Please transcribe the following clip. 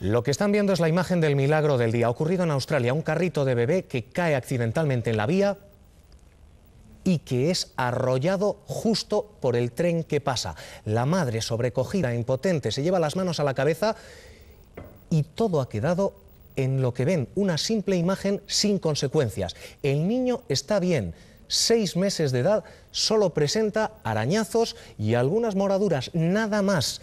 Lo que están viendo es la imagen del milagro del día ocurrido en Australia, un carrito de bebé que cae accidentalmente en la vía y que es arrollado justo por el tren que pasa. La madre, sobrecogida, impotente, se lleva las manos a la cabeza y todo ha quedado en lo que ven, una simple imagen sin consecuencias. El niño está bien, seis meses de edad, solo presenta arañazos y algunas moraduras, nada más.